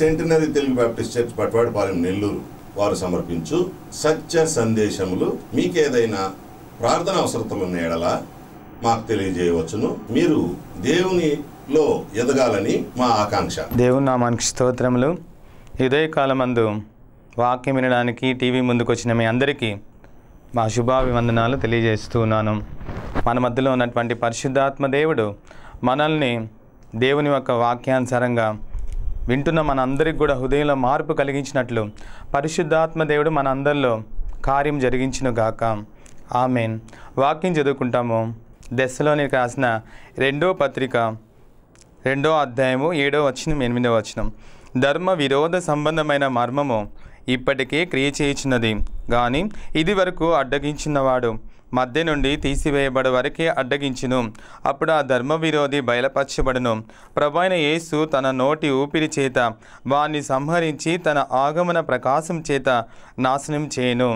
centenary Telugu baptist church Patwadipalem Nellore వారు సమర్పించు సత్య సందేశములు మీకేదైనా ప్రార్థన అవసరతలున్న ఎడలా మాకు తెలియజేయవచ్చును మీరు దేవునిలో ఎదగాలని మా ఆకాంక్ష దేవుని నా మనకి స్తోత్రములు కాలమందు వాక్యం వినడానికి టీవీ ముందుకు వచ్చిన మీ అందరికీ మా శుభాభివందనాలు తెలియజేస్తున్నాను మన మధ్యలో ఉన్నటువంటి పరిశుద్ధాత్మ దేవుడు మనల్ని దేవుని యొక్క వాక్యానుసారంగా వింటున్న మనందరికి కూడా హృదయంలో మార్పు కలిగించినట్లు పరిశుద్ధాత్మ దేవుడు మన అందరిలో కార్యం జరిగించిన గాక ఆమె వాక్యం చదువుకుంటాము దశలోని రాసిన రెండో పత్రిక రెండో అధ్యాయము ఏడో వచనం ఎనిమిదో వచనం ధర్మ విరోధ సంబంధమైన మర్మము ఇప్పటికే క్రియ చేయించినది కానీ ఇది వరకు అడ్డగించినవాడు మధ్య నుండి తీసివేయబడి వరకే అడ్డగించును అప్పుడు ఆ ధర్మవిరోధి బయలపరచబడును ప్రభైన యేసు తన నోటి ఊపిరి చేత వారిని సంహరించి తన ఆగమన ప్రకాశం చేత నాశనం చేయను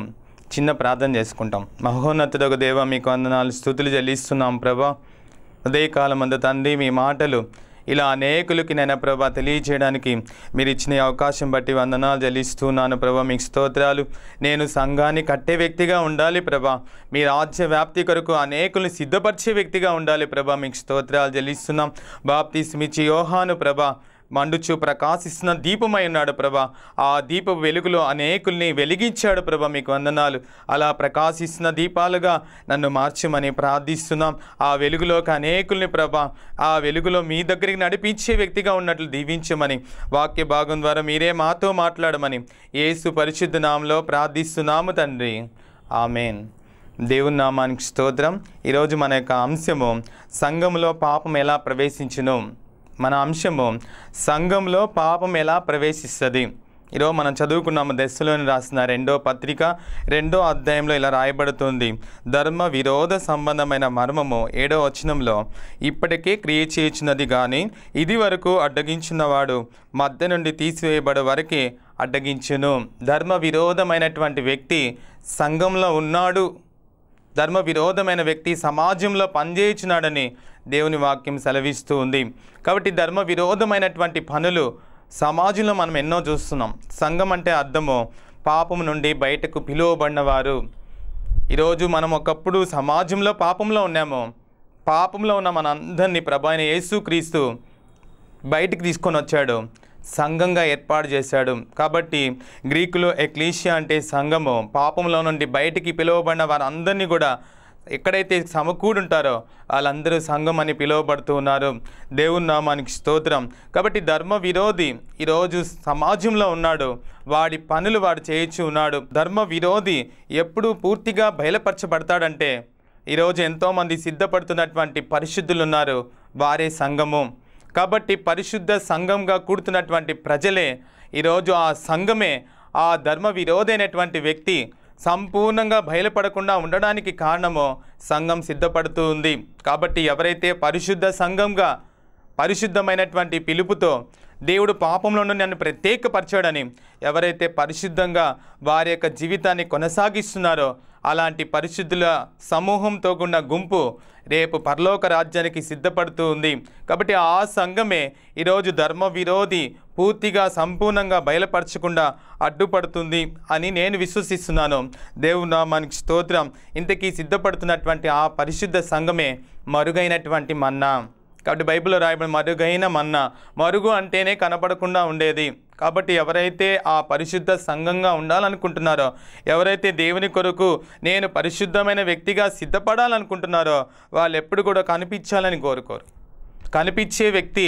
చిన్న ప్రార్థన చేసుకుంటాం మహోన్నతుడకు దేవ మీకు అందనాలు స్థుతులు చెల్లిస్తున్నాం ప్రభా ఉదయకాలం అందు తండ్రి మీ మాటలు ఇలా అనేకులకి నేను ప్రభా తెలియచేయడానికి మీరు ఇచ్చిన అవకాశం బట్టి వందనాలు చెల్లిస్తున్నాను ప్రభా మీకు స్తోత్రాలు నేను సంఘాన్ని కట్టే వ్యక్తిగా ఉండాలి ప్రభా మీ రాజ్య వ్యాప్తి కొరకు అనేకులను సిద్ధపరిచే వ్యక్తిగా ఉండాలి ప్రభా మీకు స్తోత్రాలు చెల్లిస్తున్నాం స్మిచి యోహాను ప్రభా మండుచు ప్రకాశిస్తున్న దీపమై ఉన్నాడు ప్రభా ఆ దీప వెలుగులో అనేకుల్ని వెలిగించాడు ప్రభా మీకు వందనాలు అలా ప్రకాశిస్తున్న దీపాలుగా నన్ను మార్చమని ప్రార్థిస్తున్నాం ఆ వెలుగులోకి అనేకుల్ని ప్రభా ఆ వెలుగులో మీ దగ్గరికి నడిపించే వ్యక్తిగా ఉన్నట్లు దీవించమని వాక్య భాగం ద్వారా మీరే మాతో మాట్లాడమని ఏసు పరిశుద్ధ నామంలో ప్రార్థిస్తున్నాము తండ్రి ఆమెన్ దేవుని నామానికి స్తోత్రం ఈరోజు మన యొక్క అంశము సంఘంలో పాపం ఎలా ప్రవేశించను మన అంశము సంఘంలో పాపం ఎలా ప్రవేశిస్తుంది ఈరోజు మనం చదువుకున్నాము దశలోని రాసిన రెండో పత్రిక రెండో అధ్యాయంలో ఇలా రాయబడుతుంది ధర్మ విరోధ సంబంధమైన మర్మము ఏడో వచనంలో ఇప్పటికే క్రియ చేసినది కానీ ఇది వరకు అడ్డగించినవాడు మధ్య నుండి తీసివేయబడే వరకే అడ్డగించును ధర్మ విరోధమైనటువంటి వ్యక్తి సంఘంలో ఉన్నాడు ధర్మ విరోధమైన వ్యక్తి సమాజంలో పనిచేయుచున్నాడని దేవుని వాక్యం సెలవిస్తూ ఉంది కాబట్టి ధర్మ విరోధమైనటువంటి పనులు సమాజంలో మనం ఎన్నో చూస్తున్నాం సంఘం అంటే అర్థము పాపం నుండి బయటకు పిలువబడినవారు ఈరోజు మనం ఒకప్పుడు సమాజంలో పాపంలో ఉన్నాము పాపంలో ఉన్న మన ప్రభాయన యేసు క్రీస్తు బయటికి తీసుకొని వచ్చాడు సంఘంగా ఏర్పాటు చేశాడు కాబట్టి గ్రీకులో ఎక్లీషియా అంటే సంఘము పాపంలో నుండి బయటికి పిలువబడిన వారందరినీ కూడా ఎక్కడైతే సమకూడి ఉంటారో వాళ్ళందరూ సంఘం అని పిలువబడుతూ ఉన్నారు దేవుని నామానికి స్తోత్రం కాబట్టి ధర్మ విరోధి ఈరోజు సమాజంలో ఉన్నాడు వాడి పనులు వాడు చేయించి ఉన్నాడు ధర్మ విరోధి ఎప్పుడు పూర్తిగా బయలుపరచబడతాడంటే ఈరోజు ఎంతోమంది సిద్ధపడుతున్నటువంటి పరిశుద్ధులు ఉన్నారు వారే సంఘము కాబట్టి పరిశుద్ధ సంఘంగా కూడుతున్నటువంటి ప్రజలే ఈరోజు ఆ సంఘమే ఆ ధర్మ విరోధైనటువంటి వ్యక్తి సంపూర్ణంగా బయలుపడకుండా ఉండడానికి కారణమో సంఘం సిద్ధపడుతూ ఉంది కాబట్టి ఎవరైతే పరిశుద్ధ సంఘంగా పరిశుద్ధమైనటువంటి పిలుపుతో దేవుడు పాపంలో నన్ను ప్రత్యేకపరచాడని ఎవరైతే పరిశుద్ధంగా వారి యొక్క జీవితాన్ని కొనసాగిస్తున్నారో అలాంటి పరిశుద్ధుల సమూహంతో కూడిన గుంపు రేపు పరలోక రాజ్యానికి సిద్ధపడుతూ ఉంది కాబట్టి ఆ సంఘమే ఈరోజు ధర్మ విరోధి పూర్తిగా సంపూర్ణంగా బయలుపరచకుండా అడ్డుపడుతుంది అని నేను విశ్వసిస్తున్నాను దేవుడు మనకి స్తోత్రం ఇంతకీ సిద్ధపడుతున్నటువంటి ఆ పరిశుద్ధ సంఘమే మరుగైనటువంటి మన్నా కాబట్టి బైబిల్లో రాయబడిన మరుగైన మన్న మరుగు అంటేనే కనపడకుండా ఉండేది కాబట్టి ఎవరైతే ఆ పరిశుద్ధ సంఘంగా ఉండాలనుకుంటున్నారో ఎవరైతే దేవుని కొరకు నేను పరిశుద్ధమైన వ్యక్తిగా సిద్ధపడాలనుకుంటున్నారో వాళ్ళు ఎప్పుడు కూడా కనిపించాలని కోరుకోరు కనిపించే వ్యక్తి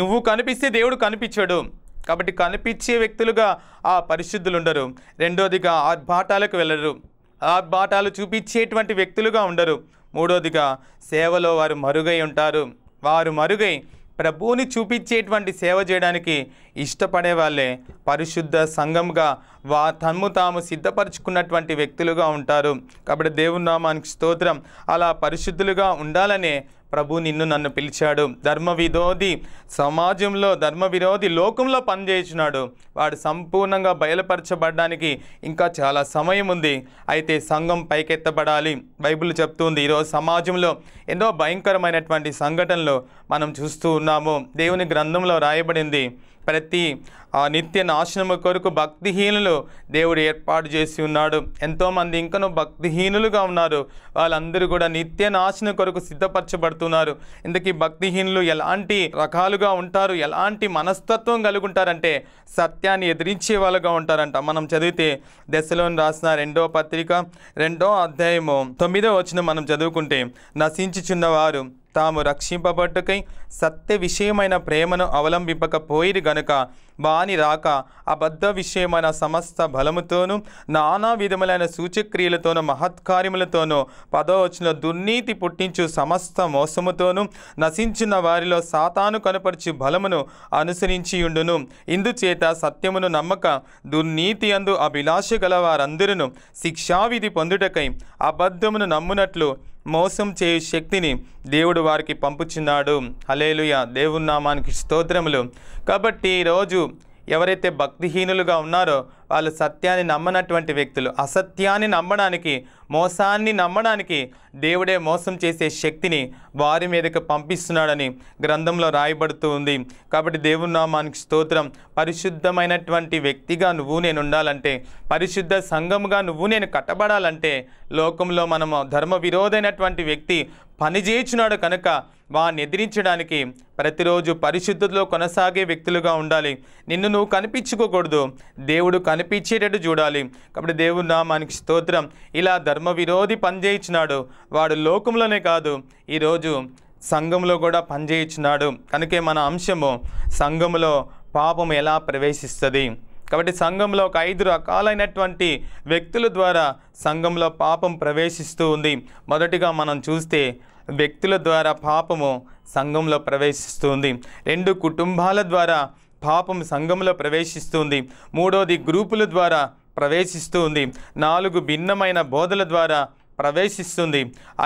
నువ్వు కనిపిస్తే దేవుడు కనిపించాడు కాబట్టి కనిపించే వ్యక్తులుగా ఆ పరిశుద్ధులు ఉండరు రెండోదిగా ఆర్భాటాలకు వెళ్ళరు ఆర్భాటాలు చూపించేటువంటి వ్యక్తులుగా ఉండరు మూడోదిగా సేవలో వారు మరుగై ఉంటారు వారు మరుగై ప్రభువుని చూపించేటువంటి సేవ చేయడానికి ఇష్టపడే వాళ్ళే పరిశుద్ధ సంఘంగా వా తమ్ము తాము సిద్ధపరచుకున్నటువంటి వ్యక్తులుగా ఉంటారు కాబట్టి దేవునామానికి స్తోత్రం అలా పరిశుద్ధులుగా ఉండాలనే ప్రభు నిన్ను నన్ను పిలిచాడు ధర్మ విరోధి సమాజంలో ధర్మ విరోధి లోకంలో పనిచేసినాడు వాడు సంపూర్ణంగా బయలుపరచబడడానికి ఇంకా చాలా సమయం ఉంది అయితే సంఘం పైకెత్తబడాలి బైబిల్ చెప్తుంది ఈరోజు సమాజంలో ఎన్నో భయంకరమైనటువంటి సంఘటనలు మనం చూస్తూ ఉన్నాము దేవుని గ్రంథంలో రాయబడింది ప్రతి ఆ నిత్య నాశనము కొరకు భక్తిహీనులు దేవుడు ఏర్పాటు చేసి ఉన్నాడు ఎంతోమంది ఇంకనూ భక్తిహీనులుగా ఉన్నారు వాళ్ళందరూ కూడా నిత్య నాశనం కొరకు సిద్ధపరచబడుతున్నారు ఇందుకీ భక్తిహీనులు ఎలాంటి రకాలుగా ఉంటారు ఎలాంటి మనస్తత్వం కలుగుంటారంటే సత్యాన్ని ఎదిరించే వాళ్ళుగా ఉంటారంట మనం చదివితే దశలోని రాసిన రెండో పత్రిక రెండో అధ్యాయము తొమ్మిదో వచ్చిన మనం చదువుకుంటే నశించుచున్నవారు తాము రక్షింపబట్టుకై సత్య విషయమైన ప్రేమను అవలంబింపకపోయిరి గనుక వాని రాక అబద్ధ విషయమైన సమస్త బలముతోనూ నానా విధములైన సూచక్రియలతోనూ మహత్కార్యములతోనూ వచ్చిన దుర్నీతి పుట్టించు సమస్త మోసముతోనూ నశించిన వారిలో సాతాను కనపరిచి బలమును అనుసరించియుండును ఇందుచేత సత్యమును నమ్మక దుర్నీతి అందు అభిలాష గల వారందరూ శిక్షావిధి పొందుటకై అబద్ధమును నమ్మునట్లు మోసం చేయు శక్తిని దేవుడు వారికి పంపుచున్నాడు హలేలుయ దేవునామానికి స్తోత్రములు కాబట్టి ఈరోజు ఎవరైతే భక్తిహీనులుగా ఉన్నారో వాళ్ళు సత్యాన్ని నమ్మనటువంటి వ్యక్తులు అసత్యాన్ని నమ్మడానికి మోసాన్ని నమ్మడానికి దేవుడే మోసం చేసే శక్తిని వారి మీదకి పంపిస్తున్నాడని గ్రంథంలో రాయబడుతూ ఉంది కాబట్టి దేవుని నామానికి స్తోత్రం పరిశుద్ధమైనటువంటి వ్యక్తిగా నువ్వు నేను ఉండాలంటే పరిశుద్ధ సంఘముగా నువ్వు నేను కట్టబడాలంటే లోకంలో మనము ధర్మ విరోధైనటువంటి వ్యక్తి పనిచేయుచున్నాడు కనుక వారిని ఎదిరించడానికి ప్రతిరోజు పరిశుద్ధతలో కొనసాగే వ్యక్తులుగా ఉండాలి నిన్ను నువ్వు కనిపించుకోకూడదు దేవుడు కనిపించేటట్టు చూడాలి కాబట్టి దేవుడు నామానికి స్తోత్రం ఇలా ధర్మ విరోధి పనిచేయించినాడు వాడు లోకంలోనే కాదు ఈరోజు సంఘంలో కూడా పనిచేయించినాడు కనుకే మన అంశము సంఘంలో పాపం ఎలా ప్రవేశిస్తుంది కాబట్టి సంఘంలో ఒక ఐదు రకాలైనటువంటి వ్యక్తుల ద్వారా సంఘంలో పాపం ప్రవేశిస్తూ ఉంది మొదటిగా మనం చూస్తే వ్యక్తుల ద్వారా పాపము సంఘంలో ప్రవేశిస్తుంది రెండు కుటుంబాల ద్వారా పాపం సంఘంలో ప్రవేశిస్తుంది మూడోది గ్రూపుల ద్వారా ప్రవేశిస్తుంది నాలుగు భిన్నమైన బోధల ద్వారా ప్రవేశిస్తుంది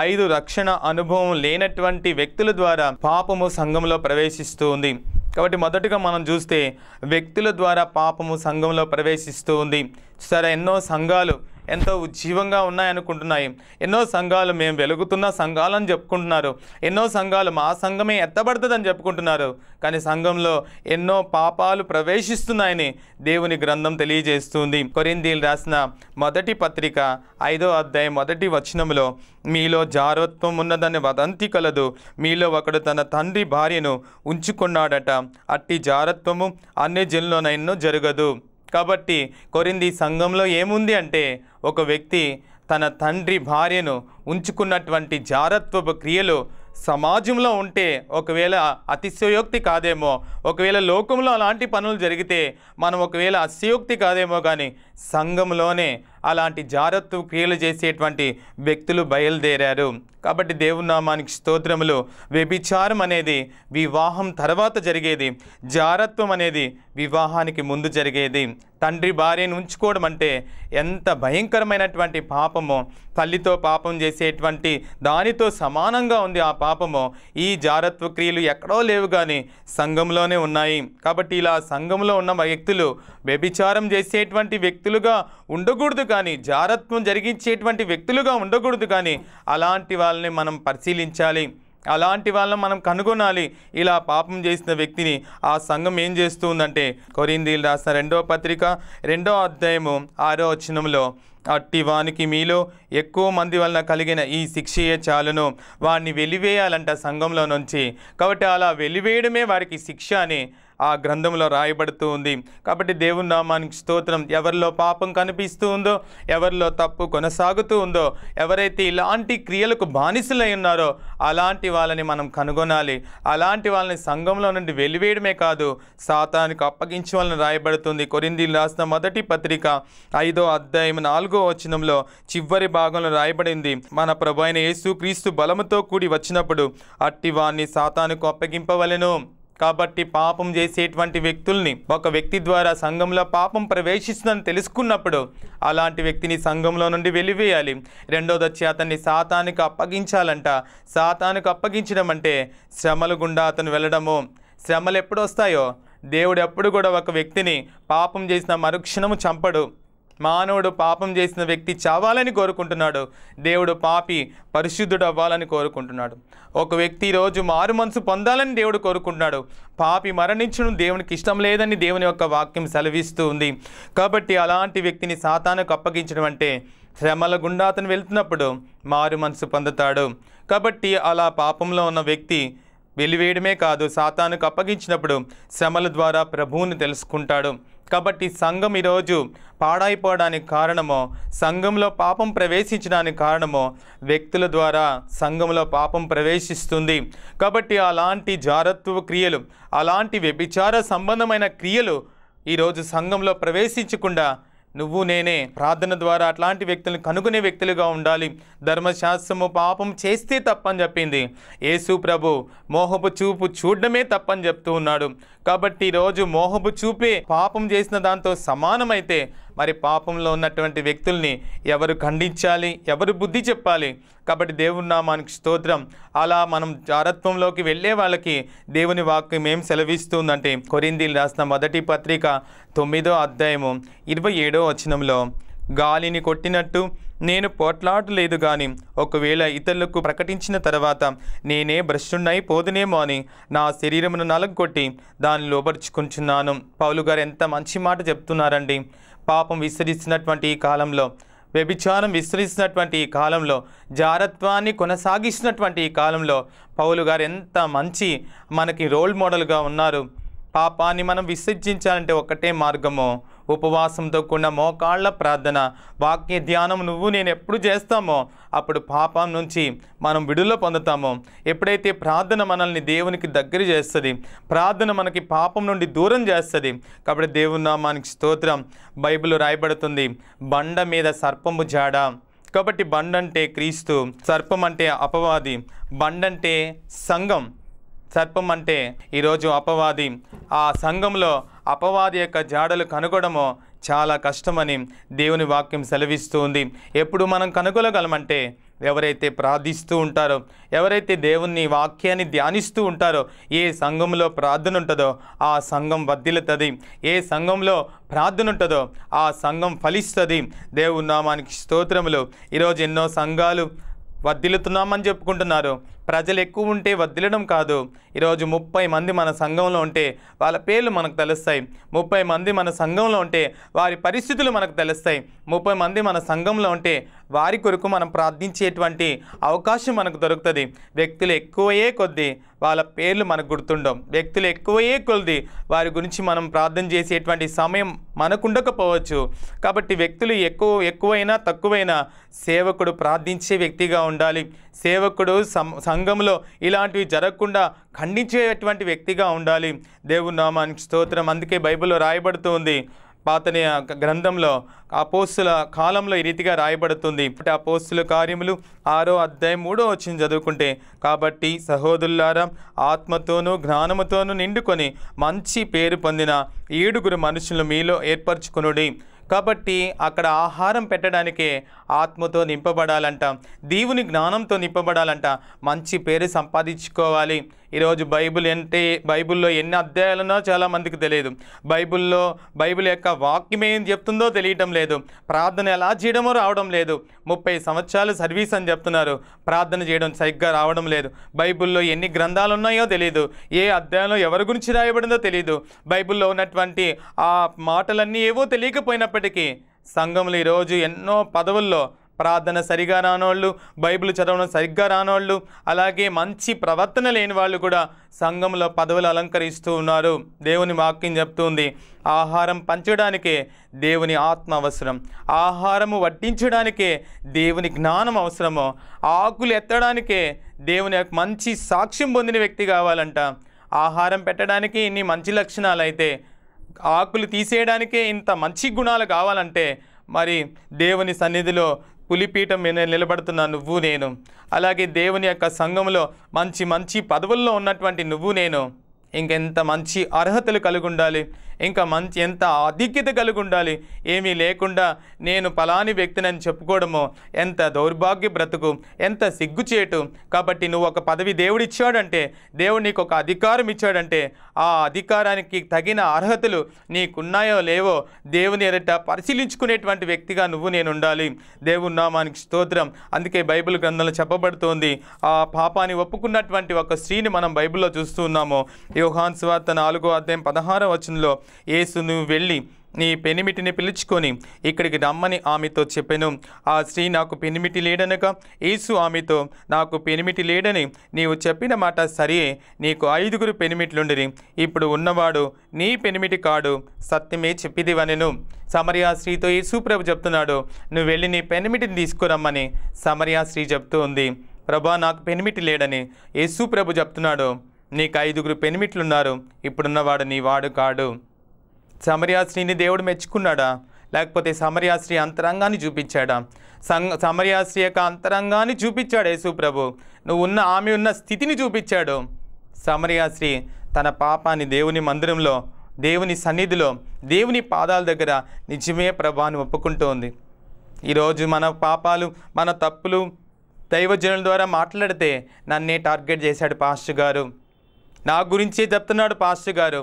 ఐదు రక్షణ అనుభవం లేనటువంటి వ్యక్తుల ద్వారా పాపము సంఘంలో ప్రవేశిస్తుంది కాబట్టి మొదటగా మనం చూస్తే వ్యక్తుల ద్వారా పాపము సంఘంలో ప్రవేశిస్తూ ఉంది సరే ఎన్నో సంఘాలు ఎంతో ఉజ్జీవంగా ఉన్నాయనుకుంటున్నాయి ఎన్నో సంఘాలు మేము వెలుగుతున్న సంఘాలని చెప్పుకుంటున్నారు ఎన్నో సంఘాలు మా సంఘమే ఎత్తబడుతుందని చెప్పుకుంటున్నారు కానీ సంఘంలో ఎన్నో పాపాలు ప్రవేశిస్తున్నాయని దేవుని గ్రంథం తెలియజేస్తుంది కొరిందీలు రాసిన మొదటి పత్రిక ఐదో అధ్యాయం మొదటి వచనంలో మీలో జారత్వం ఉన్నదని వదంతి కలదు మీలో ఒకడు తన తండ్రి భార్యను ఉంచుకున్నాడట అట్టి జారత్వము అన్ని జన్లోనైనో జరగదు కాబట్టి కొరింది సంఘంలో ఏముంది అంటే ఒక వ్యక్తి తన తండ్రి భార్యను ఉంచుకున్నటువంటి జారత్వ క్రియలు సమాజంలో ఉంటే ఒకవేళ అతిశయోక్తి కాదేమో ఒకవేళ లోకంలో అలాంటి పనులు జరిగితే మనం ఒకవేళ అతిశయోక్తి కాదేమో కానీ సంఘంలోనే అలాంటి జాగ్రత్త క్రియలు చేసేటువంటి వ్యక్తులు బయలుదేరారు కాబట్టి దేవునామానికి స్తోత్రములు వ్యభిచారం అనేది వివాహం తర్వాత జరిగేది జారత్వం అనేది వివాహానికి ముందు జరిగేది తండ్రి భార్యను ఉంచుకోవడం అంటే ఎంత భయంకరమైనటువంటి పాపము తల్లితో పాపం చేసేటువంటి దానితో సమానంగా ఉంది ఆ పాపము ఈ జారత్వ క్రియలు ఎక్కడో లేవు కానీ సంఘంలోనే ఉన్నాయి కాబట్టి ఇలా సంఘంలో ఉన్న వ్యక్తులు వ్యభిచారం చేసేటువంటి వ్యక్తులుగా ఉండకూడదు కానీ జారత్వం జరిగించేటువంటి వ్యక్తులుగా ఉండకూడదు కానీ అలాంటి వాళ్ళని మనం పరిశీలించాలి అలాంటి వాళ్ళని మనం కనుగొనాలి ఇలా పాపం చేసిన వ్యక్తిని ఆ సంఘం ఏం చేస్తుందంటే కొరిందీలు రాసిన రెండవ పత్రిక రెండో అధ్యాయము ఆరో వచ్చినంలో అట్టి వానికి మీలో ఎక్కువ మంది వలన కలిగిన ఈ శిక్షయే చాలును వాడిని వెలివేయాలంట సంఘంలో నుంచి కాబట్టి అలా వెలివేయడమే వారికి శిక్ష అని ఆ గ్రంథంలో రాయబడుతూ ఉంది కాబట్టి దేవుని నామానికి స్తోత్రం ఎవరిలో పాపం కనిపిస్తూ ఉందో ఎవరిలో తప్పు కొనసాగుతూ ఉందో ఎవరైతే ఇలాంటి క్రియలకు బానిసలై ఉన్నారో అలాంటి వాళ్ళని మనం కనుగొనాలి అలాంటి వాళ్ళని సంఘంలో నుండి వెలివేయడమే కాదు సాతానికి అప్పగించవలన రాయబడుతుంది కొరింది రాసిన మొదటి పత్రిక ఐదో అధ్యాయం నాలుగో వచనంలో చివరి భాగంలో రాయబడింది మన ప్రభు అయిన యేసు క్రీస్తు బలముతో కూడి వచ్చినప్పుడు అట్టి వాణ్ణి సాతానుకు అప్పగింపవలెను కాబట్టి పాపం చేసేటువంటి వ్యక్తుల్ని ఒక వ్యక్తి ద్వారా సంఘంలో పాపం ప్రవేశిస్తుందని తెలుసుకున్నప్పుడు అలాంటి వ్యక్తిని సంఘంలో నుండి వెలివేయాలి రెండోది వచ్చి అతన్ని సాతానికి అప్పగించాలంట సాతానికి అప్పగించడం అంటే శ్రమలు గుండా అతను వెళ్ళడము శ్రమలు ఎప్పుడు వస్తాయో దేవుడు ఎప్పుడు కూడా ఒక వ్యక్తిని పాపం చేసిన మరుక్షణము చంపడు మానవుడు పాపం చేసిన వ్యక్తి చావాలని కోరుకుంటున్నాడు దేవుడు పాపి పరిశుద్ధుడు అవ్వాలని కోరుకుంటున్నాడు ఒక వ్యక్తి రోజు మారు మనసు పొందాలని దేవుడు కోరుకుంటున్నాడు పాపి మరణించడం దేవునికి ఇష్టం లేదని దేవుని యొక్క వాక్యం సెలవిస్తూ ఉంది కాబట్టి అలాంటి వ్యక్తిని సాతానుకు అప్పగించడం అంటే శ్రమల గుండా అతను వెళ్తున్నప్పుడు మారు మనసు పొందుతాడు కాబట్టి అలా పాపంలో ఉన్న వ్యక్తి వెలివేయడమే కాదు సాతానుకు అప్పగించినప్పుడు శ్రమల ద్వారా ప్రభువుని తెలుసుకుంటాడు కాబట్టి సంఘం ఈరోజు పాడైపోవడానికి కారణమో సంఘంలో పాపం ప్రవేశించడానికి కారణమో వ్యక్తుల ద్వారా సంఘంలో పాపం ప్రవేశిస్తుంది కాబట్టి అలాంటి జారత్వ క్రియలు అలాంటి వ్యభిచార సంబంధమైన క్రియలు ఈరోజు సంఘంలో ప్రవేశించకుండా నువ్వు నేనే ప్రార్థన ద్వారా అట్లాంటి వ్యక్తులను కనుగొనే వ్యక్తులుగా ఉండాలి ధర్మశాస్త్రము పాపం చేస్తే తప్పని చెప్పింది యేసు ప్రభు మోహపు చూపు చూడడమే తప్పని చెప్తూ ఉన్నాడు కాబట్టి ఈరోజు మోహపు చూపే పాపం చేసిన దాంతో సమానమైతే మరి పాపంలో ఉన్నటువంటి వ్యక్తుల్ని ఎవరు ఖండించాలి ఎవరు బుద్ధి చెప్పాలి కాబట్టి దేవుని నామానికి స్తోత్రం అలా మనం జారత్వంలోకి వెళ్ళే వాళ్ళకి దేవుని వాక్యం ఏం సెలవిస్తుందంటే కొరిందీలు రాసిన మొదటి పత్రిక తొమ్మిదో అధ్యాయము ఇరవై ఏడో వచనంలో గాలిని కొట్టినట్టు నేను పోట్లాడలేదు కానీ ఒకవేళ ఇతరులకు ప్రకటించిన తర్వాత నేనే భ్రష్టున్నై పోదునేమో అని నా శరీరమును నలగొట్టి దాన్ని లోపరుచుకుంటున్నాను పౌలు గారు ఎంత మంచి మాట చెప్తున్నారండి పాపం విస్తరిస్తున్నటువంటి ఈ కాలంలో వ్యభిచారం విస్తరిస్తున్నటువంటి ఈ కాలంలో జారత్వాన్ని కొనసాగిస్తున్నటువంటి ఈ కాలంలో పౌలు గారు ఎంత మంచి మనకి రోల్ మోడల్గా ఉన్నారు పాపాన్ని మనం విసర్జించాలంటే ఒకటే మార్గము ఉపవాసంతో కూడిన మోకాళ్ళ ప్రార్థన వాక్య ధ్యానం నువ్వు నేను ఎప్పుడు చేస్తామో అప్పుడు పాపం నుంచి మనం విడుదల పొందుతామో ఎప్పుడైతే ప్రార్థన మనల్ని దేవునికి దగ్గర చేస్తుంది ప్రార్థన మనకి పాపం నుండి దూరం చేస్తుంది కాబట్టి దేవుని నామానికి స్తోత్రం బైబిల్ రాయబడుతుంది బండ మీద సర్పము జాడ కాబట్టి బండంటే క్రీస్తు సర్పం అంటే అపవాది బండ అంటే సంఘం సర్పం అంటే ఈరోజు అపవాది ఆ సంఘంలో అపవాది యొక్క జాడలు కనుగొనడమో చాలా కష్టమని దేవుని వాక్యం సెలవిస్తుంది ఎప్పుడు మనం కనుగొనగలమంటే ఎవరైతే ప్రార్థిస్తూ ఉంటారో ఎవరైతే దేవుని వాక్యాన్ని ధ్యానిస్తూ ఉంటారో ఏ సంఘంలో ప్రార్థన ఉంటుందో ఆ సంఘం వద్దిలుతుంది ఏ సంఘంలో ప్రార్థన ఉంటుందో ఆ సంఘం ఫలిస్తుంది దేవుని నామానికి స్తోత్రములు ఈరోజు ఎన్నో సంఘాలు వర్ధిల్లుతున్నామని చెప్పుకుంటున్నారు ప్రజలు ఎక్కువ ఉంటే వదిలడం కాదు ఈరోజు ముప్పై మంది మన సంఘంలో ఉంటే వాళ్ళ పేర్లు మనకు తెలుస్తాయి ముప్పై మంది మన సంఘంలో ఉంటే వారి పరిస్థితులు మనకు తెలుస్తాయి ముప్పై మంది మన సంఘంలో ఉంటే వారి కొరకు మనం ప్రార్థించేటువంటి అవకాశం మనకు దొరుకుతుంది వ్యక్తులు ఎక్కువయే కొద్దీ వాళ్ళ పేర్లు మనకు గుర్తుండవు వ్యక్తులు ఎక్కువయే కొద్ది వారి గురించి మనం ప్రార్థన చేసేటువంటి సమయం మనకుండకపోవచ్చు కాబట్టి వ్యక్తులు ఎక్కువ ఎక్కువైనా తక్కువైనా సేవకుడు ప్రార్థించే వ్యక్తిగా ఉండాలి సేవకుడు సంఘంలో ఇలాంటివి జరగకుండా ఖండించేటువంటి వ్యక్తిగా ఉండాలి దేవుడు నామానికి స్తోత్రం అందుకే బైబిల్లో రాయబడుతుంది పాత గ్రంథంలో ఆ పోస్తుల కాలంలో ఈ రీతిగా రాయబడుతుంది ఆ పోస్తుల కార్యములు ఆరో అధ్యాయం మూడో వచ్చింది చదువుకుంటే కాబట్టి సహోదరులారా ఆత్మతోనూ జ్ఞానముతోనూ నిండుకొని మంచి పేరు పొందిన ఏడుగురు మనుషులు మీలో ఏర్పరచుకునుడి కాబట్టి అక్కడ ఆహారం పెట్టడానికే ఆత్మతో నింపబడాలంట దేవుని జ్ఞానంతో నింపబడాలంట మంచి పేరు సంపాదించుకోవాలి ఈరోజు బైబుల్ ఏంటి బైబిల్లో ఎన్ని అధ్యాయాలున్నో చాలామందికి తెలియదు బైబిల్లో బైబిల్ యొక్క వాక్యం ఏం చెప్తుందో తెలియటం లేదు ప్రార్థన ఎలా చేయడమో రావడం లేదు ముప్పై సంవత్సరాలు సర్వీస్ అని చెప్తున్నారు ప్రార్థన చేయడం సరిగ్గా రావడం లేదు బైబిల్లో ఎన్ని గ్రంథాలు ఉన్నాయో తెలియదు ఏ అధ్యాయంలో ఎవరి గురించి రాయబడిందో తెలియదు బైబిల్లో ఉన్నటువంటి ఆ మాటలన్నీ ఏవో తెలియకపోయినప్పటికీ సంఘంలో ఈరోజు ఎన్నో పదవుల్లో ప్రార్థన సరిగా రానోళ్ళు బైబిల్ చదవడం సరిగ్గా రానోళ్ళు అలాగే మంచి ప్రవర్తన లేని వాళ్ళు కూడా సంఘంలో పదవులు అలంకరిస్తూ ఉన్నారు దేవుని వాక్యం చెప్తుంది ఆహారం పంచడానికే దేవుని ఆత్మ అవసరం ఆహారము వడ్డించడానికే దేవుని జ్ఞానం అవసరము ఆకులు ఎత్తడానికే దేవుని మంచి సాక్ష్యం పొందిన వ్యక్తి కావాలంట ఆహారం పెట్టడానికి ఇన్ని మంచి లక్షణాలు అయితే ఆకులు తీసేయడానికే ఇంత మంచి గుణాలు కావాలంటే మరి దేవుని సన్నిధిలో పులిపీఠం మీద నిలబడుతున్న నువ్వు నేను అలాగే దేవుని యొక్క సంఘంలో మంచి మంచి పదవుల్లో ఉన్నటువంటి నువ్వు నేను ఇంకెంత మంచి అర్హతలు కలిగి ఉండాలి ఇంకా మంచి ఎంత అధిక్యత కలిగి ఉండాలి ఏమీ లేకుండా నేను పలాని అని చెప్పుకోవడము ఎంత దౌర్భాగ్య బ్రతుకు ఎంత సిగ్గుచేటు కాబట్టి నువ్వు ఒక పదవి ఇచ్చాడంటే దేవుడు నీకు ఒక అధికారం ఇచ్చాడంటే ఆ అధికారానికి తగిన అర్హతలు నీకున్నాయో లేవో దేవుని ఎదుట పరిశీలించుకునేటువంటి వ్యక్తిగా నువ్వు నేను ఉండాలి దేవుని నామానికి స్తోత్రం అందుకే బైబిల్ గ్రంథంలో చెప్పబడుతోంది ఆ పాపాన్ని ఒప్పుకున్నటువంటి ఒక స్త్రీని మనం బైబిల్లో ఉన్నాము యోహాన్ స్వార్త నాలుగో అధ్యాయం పదహారో వచనంలో నువ్వు వెళ్ళి నీ పెనిమిటిని పిలుచుకొని ఇక్కడికి రమ్మని ఆమెతో చెప్పాను ఆ స్త్రీ నాకు పెనిమిటి లేడనక యేసు ఆమెతో నాకు పెనిమిటి లేడని నీవు చెప్పిన మాట సరే నీకు ఐదుగురు పెనిమిట్లుండిరి ఇప్పుడు ఉన్నవాడు నీ పెనిమిటి కాడు సత్యమే చెప్పిదివనెను సమరియా స్త్రీతో యేసు ప్రభు చెప్తున్నాడు నువ్వు వెళ్ళి నీ పెనిమిటిని తీసుకురమ్మని సమరియా స్త్రీ చెప్తూ ఉంది ప్రభా నాకు పెనిమిటి లేడని యేసు ప్రభు చెప్తున్నాడు నీకు ఐదుగురు పెనిమిట్లున్నారు ఇప్పుడున్నవాడు నీ వాడు కాడు సమర్యాశ్రీని దేవుడు మెచ్చుకున్నాడా లేకపోతే సమర్యాశ్రీ అంతరంగాన్ని చూపించాడా సం సమర్యాశ్రీ యొక్క అంతరంగాన్ని చూపించాడు యేసుప్రభు నువ్వు ఉన్న ఆమె ఉన్న స్థితిని చూపించాడు సమర్యాశ్రీ తన పాపాన్ని దేవుని మందిరంలో దేవుని సన్నిధిలో దేవుని పాదాల దగ్గర నిజమే ప్రభాన్ని ఒప్పుకుంటూ ఉంది ఈరోజు మన పాపాలు మన తప్పులు దైవజనుల ద్వారా మాట్లాడితే నన్నే టార్గెట్ చేశాడు పాస్టర్ గారు నా గురించే చెప్తున్నాడు పాస్టర్ గారు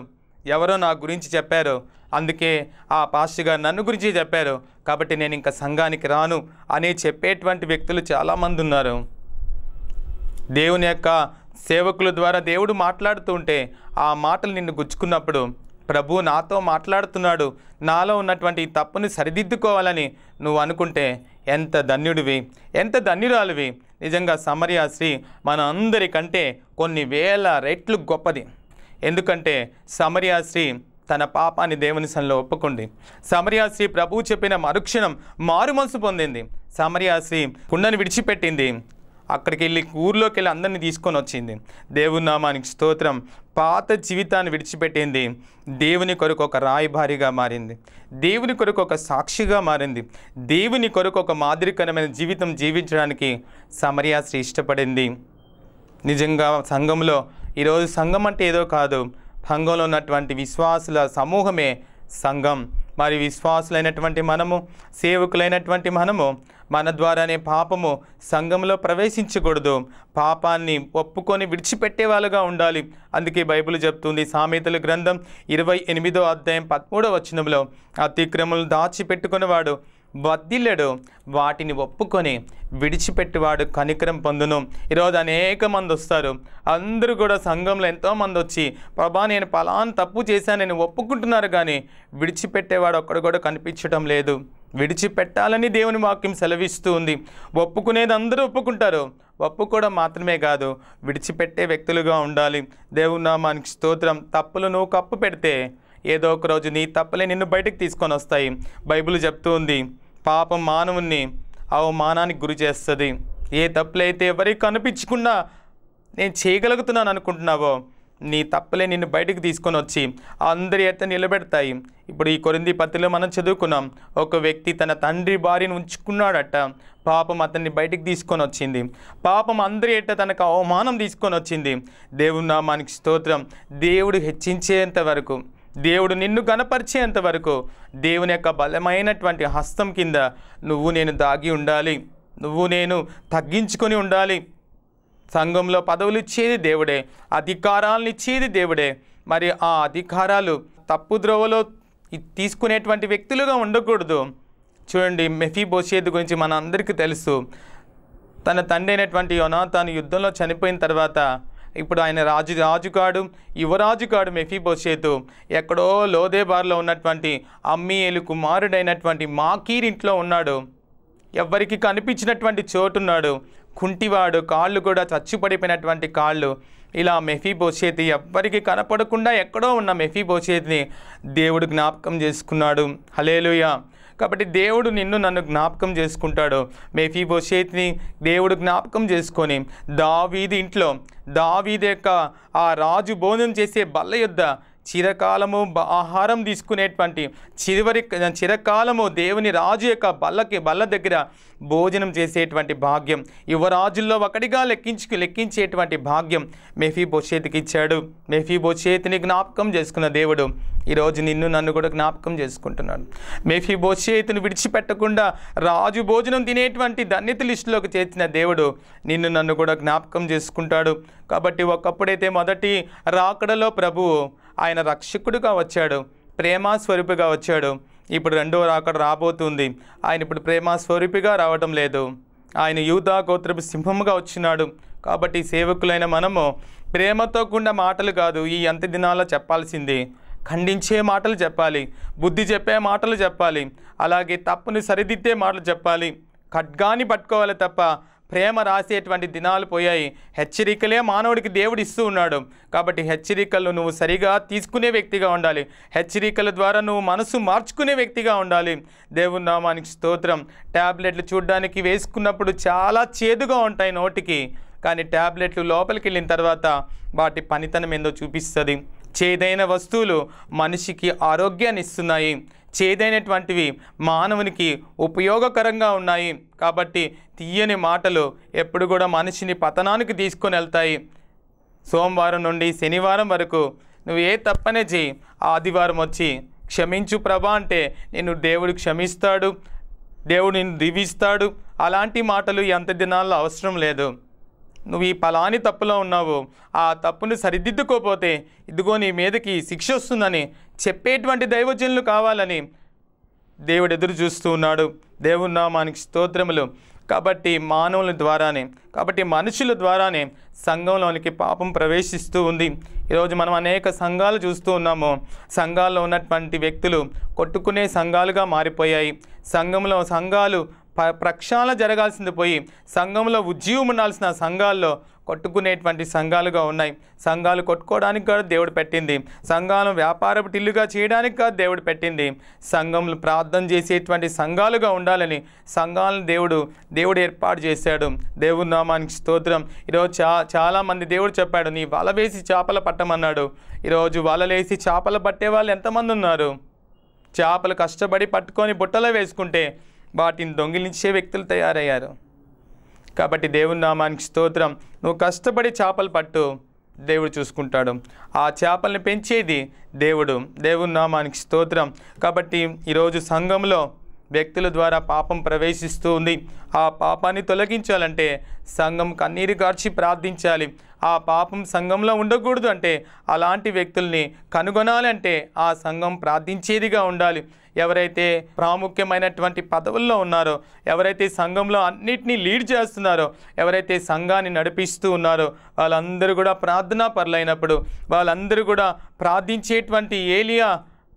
ఎవరో నా గురించి చెప్పారు అందుకే ఆ పాస్టర్ గారు నన్ను గురించి చెప్పారు కాబట్టి నేను ఇంకా సంఘానికి రాను అని చెప్పేటువంటి వ్యక్తులు చాలామంది ఉన్నారు దేవుని యొక్క సేవకుల ద్వారా దేవుడు మాట్లాడుతూ ఉంటే ఆ మాటలు నిన్ను గుచ్చుకున్నప్పుడు ప్రభు నాతో మాట్లాడుతున్నాడు నాలో ఉన్నటువంటి తప్పుని సరిదిద్దుకోవాలని నువ్వు అనుకుంటే ఎంత ధన్యుడివి ఎంత ధన్యురాలివి నిజంగా సమరియా మన అందరికంటే కొన్ని వేల రెట్లు గొప్పది ఎందుకంటే సమరియా తన పాపాన్ని దేవుని సన్నిలో ఒప్పుకుంది సమరియాశ్రీ ప్రభువు చెప్పిన మరుక్షణం మారుమనసు పొందింది సమరియాశ్రీ కుండను విడిచిపెట్టింది అక్కడికి వెళ్ళి ఊర్లోకి వెళ్ళి అందరినీ తీసుకొని వచ్చింది దేవుని నామానికి స్తోత్రం పాత జీవితాన్ని విడిచిపెట్టింది దేవుని కొరకు ఒక రాయిభారిగా మారింది దేవుని కొరకు ఒక సాక్షిగా మారింది దేవుని కొరకు ఒక మాదిరికరమైన జీవితం జీవించడానికి సమరయాశ్రీ ఇష్టపడింది నిజంగా సంఘంలో ఈరోజు సంఘం అంటే ఏదో కాదు సంఘంలో ఉన్నటువంటి విశ్వాసుల సమూహమే సంఘం మరి విశ్వాసులైనటువంటి మనము సేవకులైనటువంటి మనము మన ద్వారానే పాపము సంఘంలో ప్రవేశించకూడదు పాపాన్ని ఒప్పుకొని విడిచిపెట్టేవాళ్ళుగా ఉండాలి అందుకే బైబిల్ చెప్తుంది సామెతల గ్రంథం ఇరవై ఎనిమిదో అధ్యాయం పదమూడవ వచనంలో అతిక్రమలు దాచిపెట్టుకునేవాడు వర్ధిల్లడు వాటిని ఒప్పుకొని విడిచిపెట్టివాడు కనికరం పొందును ఈరోజు అనేక మంది వస్తారు అందరూ కూడా సంఘంలో ఎంతోమంది వచ్చి ప్రభా నేను పలాన్ తప్పు చేశాను నేను ఒప్పుకుంటున్నారు కానీ విడిచిపెట్టేవాడు ఒక్కడు కూడా కనిపించడం లేదు విడిచిపెట్టాలని దేవుని వాక్యం సెలవిస్తూ ఉంది ఒప్పుకునేది అందరూ ఒప్పుకుంటారు ఒప్పుకోవడం మాత్రమే కాదు విడిచిపెట్టే వ్యక్తులుగా ఉండాలి దేవునామానికి స్తోత్రం తప్పులు నువ్వు కప్పు పెడితే ఏదో ఒక రోజు నీ తప్పలే నిన్ను బయటకు తీసుకొని వస్తాయి బైబిల్ చెప్తూ ఉంది పాపం మానవుని అవమానానికి గురి చేస్తుంది ఏ తప్పులైతే ఎవరికి కనిపించకుండా నేను చేయగలుగుతున్నాను అనుకుంటున్నావో నీ తప్పులే నిన్ను బయటకు తీసుకొని వచ్చి అందరి ఎత్త నిలబెడతాయి ఇప్పుడు ఈ కొరింది పత్రిలో మనం చదువుకున్నాం ఒక వ్యక్తి తన తండ్రి భార్యను ఉంచుకున్నాడట పాపం అతన్ని బయటికి తీసుకొని వచ్చింది పాపం అందరి ఎట్ట తనకు అవమానం తీసుకొని వచ్చింది దేవుని నామానికి స్తోత్రం దేవుడు హెచ్చించేంత వరకు దేవుడు నిన్ను గనపరిచేంత వరకు దేవుని యొక్క బలమైనటువంటి హస్తం కింద నువ్వు నేను దాగి ఉండాలి నువ్వు నేను తగ్గించుకొని ఉండాలి సంఘంలో పదవులు ఇచ్చేది దేవుడే అధికారాలను ఇచ్చేది దేవుడే మరి ఆ అధికారాలు తప్పు ద్రోవలో తీసుకునేటువంటి వ్యక్తులుగా ఉండకూడదు చూడండి మెఫీ బోషేది గురించి మన తెలుసు తన తండ్రి అయినటువంటి యునాథాను యుద్ధంలో చనిపోయిన తర్వాత ఇప్పుడు ఆయన రాజు రాజుకాడు మెఫీ మెఫీబోషేతు ఎక్కడో లోదేబార్లో ఉన్నటువంటి అమ్మీయలు కుమారుడైనటువంటి మాకీరింట్లో ఉన్నాడు ఎవ్వరికి కనిపించినటువంటి చోటు ఉన్నాడు కుంటివాడు కాళ్ళు కూడా చచ్చిపడిపోయినటువంటి కాళ్ళు ఇలా మెఫీ బోషేతి ఎవ్వరికి కనపడకుండా ఎక్కడో ఉన్న మెఫీ బోషేతిని దేవుడు జ్ఞాపకం చేసుకున్నాడు హలేలుయా కాబట్టి దేవుడు నిన్ను నన్ను జ్ఞాపకం చేసుకుంటాడు మేఫీబో చేతిని దేవుడు జ్ఞాపకం చేసుకొని దావీది ఇంట్లో దావీది యొక్క ఆ రాజు భోజనం చేసే బల్ల యుద్ధ చిరకాలము ఆహారం తీసుకునేటువంటి చివరి చిరకాలము దేవుని రాజు యొక్క బల్లకి బల్ల దగ్గర భోజనం చేసేటువంటి భాగ్యం యువరాజుల్లో ఒకటిగా లెక్కించు లెక్కించేటువంటి భాగ్యం మెఫీ బొషేతికి ఇచ్చాడు మెఫీ బొషేతిని జ్ఞాపకం చేసుకున్న దేవుడు ఈరోజు నిన్ను నన్ను కూడా జ్ఞాపకం చేసుకుంటున్నాడు మెఫీ బొషేతును విడిచిపెట్టకుండా రాజు భోజనం తినేటువంటి ధన్యత లిస్టులోకి చేర్చిన దేవుడు నిన్ను నన్ను కూడా జ్ఞాపకం చేసుకుంటాడు కాబట్టి ఒకప్పుడైతే మొదటి రాకడలో ప్రభువు ఆయన రక్షకుడుగా వచ్చాడు ప్రేమాస్వరూపిగా వచ్చాడు ఇప్పుడు రెండో రాకడ రాబోతుంది ఆయన ఇప్పుడు ప్రేమాస్వరూపిగా రావటం లేదు ఆయన యూదా గోత్రపు సింహముగా వచ్చినాడు కాబట్టి సేవకులైన మనము ప్రేమతో కూడా మాటలు కాదు ఈ అంత దినాల్లో చెప్పాల్సింది ఖండించే మాటలు చెప్పాలి బుద్ధి చెప్పే మాటలు చెప్పాలి అలాగే తప్పుని సరిదిద్దే మాటలు చెప్పాలి ఖడ్గాని పట్టుకోవాలి తప్ప ప్రేమ రాసేటువంటి దినాలు పోయాయి హెచ్చరికలే మానవుడికి దేవుడు ఇస్తూ ఉన్నాడు కాబట్టి హెచ్చరికలు నువ్వు సరిగా తీసుకునే వ్యక్తిగా ఉండాలి హెచ్చరికల ద్వారా నువ్వు మనసు మార్చుకునే వ్యక్తిగా ఉండాలి దేవుని నామానికి స్తోత్రం ట్యాబ్లెట్లు చూడడానికి వేసుకున్నప్పుడు చాలా చేదుగా ఉంటాయి నోటికి కానీ ట్యాబ్లెట్లు లోపలికి వెళ్ళిన తర్వాత వాటి పనితనం ఏందో చూపిస్తుంది చేదైన వస్తువులు మనిషికి ఆరోగ్యాన్ని ఇస్తున్నాయి చేదైనటువంటివి మానవునికి ఉపయోగకరంగా ఉన్నాయి కాబట్టి తీయని మాటలు ఎప్పుడు కూడా మనిషిని పతనానికి తీసుకొని వెళ్తాయి సోమవారం నుండి శనివారం వరకు నువ్వు ఏ తప్పనే చేయి ఆదివారం వచ్చి క్షమించు ప్రభా అంటే నేను దేవుడు క్షమిస్తాడు దేవుడు నిన్ను దీవిస్తాడు అలాంటి మాటలు ఎంత దినాల్లో అవసరం లేదు నువ్వు ఈ ఫలాని తప్పులో ఉన్నావు ఆ తప్పును సరిదిద్దుకోపోతే ఇదిగో నీ మీదకి శిక్ష వస్తుందని చెప్పేటువంటి దైవజనులు కావాలని దేవుడు ఎదురు చూస్తూ ఉన్నాడు దేవుడు నామానికి స్తోత్రములు కాబట్టి మానవుల ద్వారానే కాబట్టి మనుషుల ద్వారానే సంఘంలోనికి పాపం ప్రవేశిస్తూ ఉంది ఈరోజు మనం అనేక సంఘాలు చూస్తూ ఉన్నాము సంఘాల్లో ఉన్నటువంటి వ్యక్తులు కొట్టుకునే సంఘాలుగా మారిపోయాయి సంఘంలో సంఘాలు ప్రక్షాళన జరగాల్సింది పోయి సంఘంలో ఉజ్జీవం ఉండాల్సిన సంఘాల్లో కొట్టుకునేటువంటి సంఘాలుగా ఉన్నాయి సంఘాలు కొట్టుకోవడానికి కూడా దేవుడు పెట్టింది సంఘాలను వ్యాపారపు టిల్లుగా చేయడానికి కూడా దేవుడు పెట్టింది సంఘంలో ప్రార్థన చేసేటువంటి సంఘాలుగా ఉండాలని సంఘాలను దేవుడు దేవుడు ఏర్పాటు చేశాడు దేవుడి నామానికి స్తోత్రం ఈరోజు చా చాలామంది దేవుడు చెప్పాడు నీ వల వేసి చేపలు పట్టమన్నాడు ఈరోజు వలలేసి చేపలు పట్టే వాళ్ళు ఎంతమంది ఉన్నారు చేపలు కష్టపడి పట్టుకొని బుట్టలో వేసుకుంటే వాటిని దొంగిలించే వ్యక్తులు తయారయ్యారు కాబట్టి దేవుని నామానికి స్తోత్రం నువ్వు కష్టపడి చేపలు పట్టు దేవుడు చూసుకుంటాడు ఆ చేపల్ని పెంచేది దేవుడు దేవుని నామానికి స్తోత్రం కాబట్టి ఈరోజు సంఘంలో వ్యక్తుల ద్వారా పాపం ప్రవేశిస్తూ ఉంది ఆ పాపాన్ని తొలగించాలంటే సంఘం కన్నీరు గార్చి ప్రార్థించాలి ఆ పాపం సంఘంలో ఉండకూడదు అంటే అలాంటి వ్యక్తుల్ని కనుగొనాలంటే ఆ సంఘం ప్రార్థించేదిగా ఉండాలి ఎవరైతే ప్రాముఖ్యమైనటువంటి పదవుల్లో ఉన్నారో ఎవరైతే సంఘంలో అన్నిటినీ లీడ్ చేస్తున్నారో ఎవరైతే సంఘాన్ని నడిపిస్తూ ఉన్నారో వాళ్ళందరూ కూడా ప్రార్థనా పరులైనప్పుడు వాళ్ళందరూ కూడా ప్రార్థించేటువంటి ఏలియా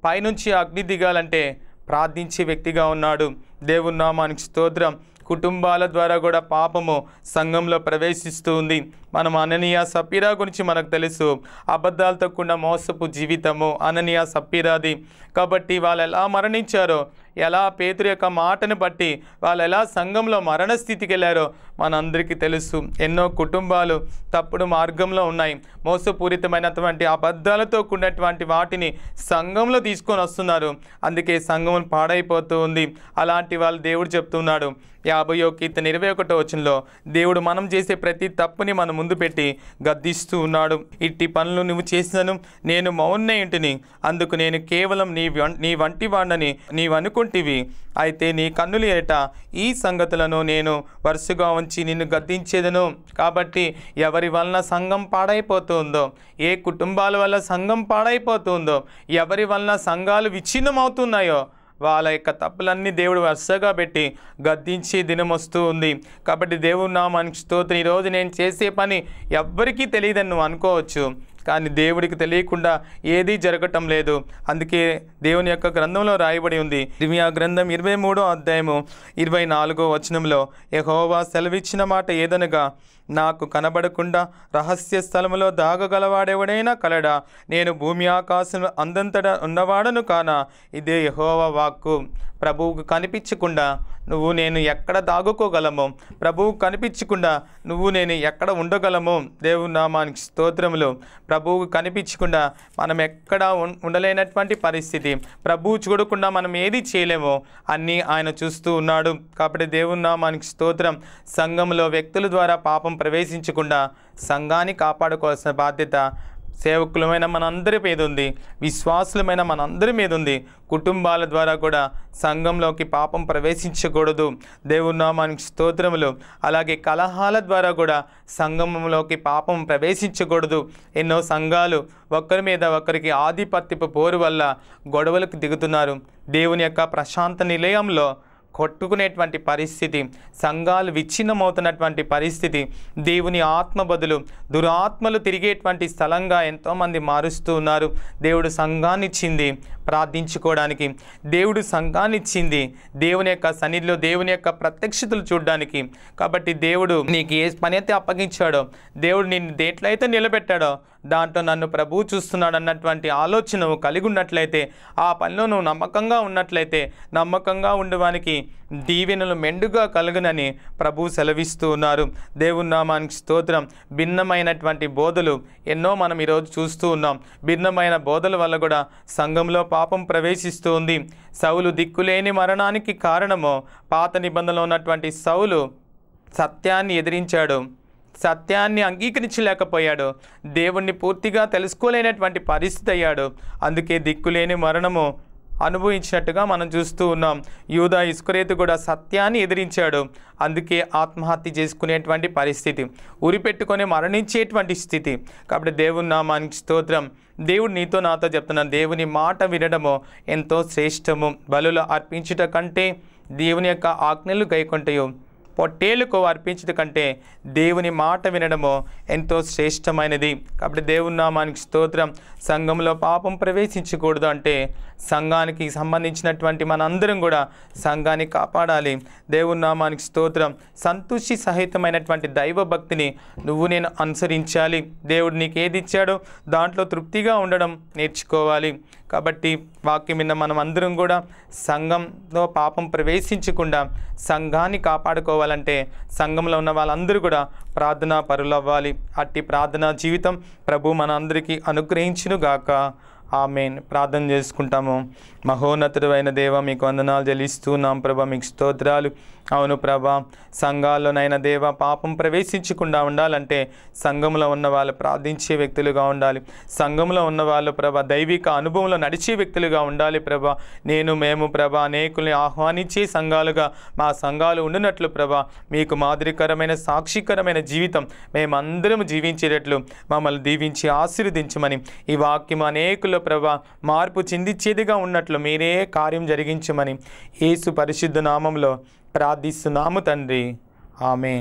పైనుంచి అగ్ని దిగాలంటే ప్రార్థించే వ్యక్తిగా ఉన్నాడు దేవుని నామానికి స్తోత్రం కుటుంబాల ద్వారా కూడా పాపము సంఘంలో ప్రవేశిస్తుంది మనం అననీయ సపీరా గురించి మనకు తెలుసు అబద్ధాలతో కూడిన మోసపు జీవితము అననీయ సపీరాది కాబట్టి వాళ్ళు ఎలా మరణించారో ఎలా పేతురు యొక్క మాటను బట్టి వాళ్ళు ఎలా సంఘంలో మరణ స్థితికి వెళ్ళారో మనందరికీ తెలుసు ఎన్నో కుటుంబాలు తప్పుడు మార్గంలో ఉన్నాయి మోసపూరితమైనటువంటి అబద్ధాలతో కూడినటువంటి వాటిని సంఘంలో తీసుకొని వస్తున్నారు అందుకే సంఘం పాడైపోతూ ఉంది అలాంటి వాళ్ళు దేవుడు చెప్తున్నాడు ఒక కీర్తన ఇరవై ఒకటో వచనంలో దేవుడు మనం చేసే ప్రతి తప్పుని మన ముందు పెట్టి గద్దిస్తూ ఉన్నాడు ఇట్టి పనులు నువ్వు చేసినను నేను మౌన్నే ఇంటిని అందుకు నేను కేవలం నీ నీ వంటి వాడని నీవనుకుంటేవి అయితే నీ కన్నులు ఏట ఈ సంగతులను నేను వరుసగా ఉంచి నిన్ను గద్దించేదను కాబట్టి ఎవరి వలన సంఘం పాడైపోతుందో ఏ కుటుంబాల వల్ల సంఘం పాడైపోతుందో ఎవరి వలన సంఘాలు విచ్ఛిన్నమవుతున్నాయో వాళ్ళ యొక్క తప్పులన్నీ దేవుడు వరుసగా పెట్టి గద్దించి దినం వస్తూ ఉంది కాబట్టి దేవుడు నా మనకి స్తోత్రం ఈరోజు నేను చేసే పని ఎవ్వరికీ తెలియదని నువ్వు అనుకోవచ్చు కానీ దేవుడికి తెలియకుండా ఏదీ జరగటం లేదు అందుకే దేవుని యొక్క గ్రంథంలో రాయబడి ఉంది దివ్యా గ్రంథం ఇరవై మూడో అధ్యాయము ఇరవై నాలుగో వచనంలో యహోవా సెలవిచ్చిన మాట ఏదనగా నాకు కనబడకుండా రహస్య స్థలంలో దాగగలవాడెవడైనా కలడా నేను భూమి ఆకాశం అందంతటా ఉన్నవాడను కానా ఇదే యహోవా వాక్కు ప్రభువుకు కనిపించకుండా నువ్వు నేను ఎక్కడ దాగుకోగలమో ప్రభువు కనిపించకుండా నువ్వు నేను ఎక్కడ ఉండగలమో దేవుని నామానికి స్తోత్రములు ప్రభువు కనిపించకుండా మనం ఎక్కడ ఉండలేనటువంటి పరిస్థితి ప్రభువు చూడకుండా మనం ఏది చేయలేమో అన్నీ ఆయన చూస్తూ ఉన్నాడు కాబట్టి దేవుని నామానికి స్తోత్రం సంఘంలో వ్యక్తుల ద్వారా పాపం ప్రవేశించకుండా సంఘాన్ని కాపాడుకోవాల్సిన బాధ్యత సేవకులమైన మనందరి మీద ఉంది విశ్వాసులమైన మనందరి మీద ఉంది కుటుంబాల ద్వారా కూడా సంఘంలోకి పాపం ప్రవేశించకూడదు దేవుని నామానికి స్తోత్రములు అలాగే కలహాల ద్వారా కూడా సంఘంలోకి పాపం ప్రవేశించకూడదు ఎన్నో సంఘాలు ఒకరి మీద ఒకరికి ఆధిపత్యపు పోరు వల్ల గొడవలకు దిగుతున్నారు దేవుని యొక్క ప్రశాంత నిలయంలో కొట్టుకునేటువంటి పరిస్థితి సంఘాలు విచ్ఛిన్నమవుతున్నటువంటి పరిస్థితి దేవుని ఆత్మ బదులు దురాత్మలు తిరిగేటువంటి స్థలంగా ఎంతోమంది మారుస్తూ ఉన్నారు దేవుడు సంఘాన్ని ఇచ్చింది ప్రార్థించుకోవడానికి దేవుడు సంఘాన్ని ఇచ్చింది దేవుని యొక్క సన్నిధిలో దేవుని యొక్క ప్రత్యక్షతలు చూడడానికి కాబట్టి దేవుడు నీకు ఏ పని అయితే అప్పగించాడో దేవుడు నిన్ను దేంట్లో అయితే నిలబెట్టాడో దాంట్లో నన్ను ప్రభు చూస్తున్నాడు అన్నటువంటి ఆలోచన నువ్వు కలిగి ఉన్నట్లయితే ఆ పనిలో నువ్వు నమ్మకంగా ఉన్నట్లయితే నమ్మకంగా ఉండడానికి దీవెనలు మెండుగా కలుగునని ప్రభు సెలవిస్తూ ఉన్నారు నామానికి స్తోత్రం భిన్నమైనటువంటి బోధలు ఎన్నో మనం ఈరోజు చూస్తూ ఉన్నాం భిన్నమైన బోధల వల్ల కూడా సంఘంలో పాపం ప్రవేశిస్తూ ఉంది సౌలు దిక్కులేని మరణానికి కారణము పాత నిబంధనలు ఉన్నటువంటి సౌలు సత్యాన్ని ఎదిరించాడు సత్యాన్ని అంగీకరించలేకపోయాడు దేవుణ్ణి పూర్తిగా తెలుసుకోలేనటువంటి పరిస్థితి అయ్యాడు అందుకే దిక్కులేని మరణము అనుభవించినట్టుగా మనం చూస్తూ ఉన్నాం యూదా ఇసుకరేతు కూడా సత్యాన్ని ఎదిరించాడు అందుకే ఆత్మహత్య చేసుకునేటువంటి పరిస్థితి ఉరిపెట్టుకొని మరణించేటువంటి స్థితి కాబట్టి దేవుని నామానికి స్తోత్రం దేవుడు నీతో నాతో చెప్తున్న దేవుని మాట వినడము ఎంతో శ్రేష్టము బలులు అర్పించుట కంటే దేవుని యొక్క ఆజ్ఞలు గైకొంటాయో పొట్టేలుకు అర్పించడం కంటే దేవుని మాట వినడము ఎంతో శ్రేష్టమైనది కాబట్టి దేవుని నామానికి స్తోత్రం సంఘంలో పాపం ప్రవేశించకూడదు అంటే సంఘానికి సంబంధించినటువంటి మనందరం కూడా సంఘాన్ని కాపాడాలి దేవుని నామానికి స్తోత్రం సంతృష్టి సహితమైనటువంటి దైవభక్తిని నువ్వు నేను అనుసరించాలి దేవుడు నీకు ఏది ఇచ్చాడో దాంట్లో తృప్తిగా ఉండడం నేర్చుకోవాలి కాబట్టి వాక్యం విన్న మనం అందరం కూడా సంఘంలో పాపం ప్రవేశించకుండా సంఘాన్ని కాపాడుకోవాలంటే సంఘంలో ఉన్న వాళ్ళందరూ కూడా ప్రార్థనా పరులవ్వాలి అట్టి ప్రార్థనా జీవితం ప్రభు మనందరికీ అనుగ్రహించునుగాక ఆమెన్ ప్రార్థన చేసుకుంటాము మహోన్నతుడైన దేవ మీకు వందనాలు చెల్లిస్తున్నాం ప్రభ మీకు స్తోత్రాలు అవును ప్రభా సంఘాల్లోనైనా దేవ పాపం ప్రవేశించకుండా ఉండాలంటే సంఘంలో ఉన్న వాళ్ళు ప్రార్థించే వ్యక్తులుగా ఉండాలి సంఘంలో ఉన్న వాళ్ళు ప్రభ దైవిక అనుభవంలో నడిచే వ్యక్తులుగా ఉండాలి ప్రభ నేను మేము ప్రభ అనేకుల్ని ఆహ్వానించే సంఘాలుగా మా సంఘాలు ఉండినట్లు ప్రభా మీకు మాదిరికరమైన సాక్షికరమైన జీవితం మేమందరం జీవించేటట్లు మమ్మల్ని దీవించి ఆశీర్వదించమని ఈ వాక్యం అనేకుల ప్రభా మార్పు చెందించేదిగా ఉన్నట్లు మీరే కార్యం జరిగించమని యేసు పరిశుద్ధ నామంలో ప్రార్థిస్తున్నాము తండ్రి ఆమె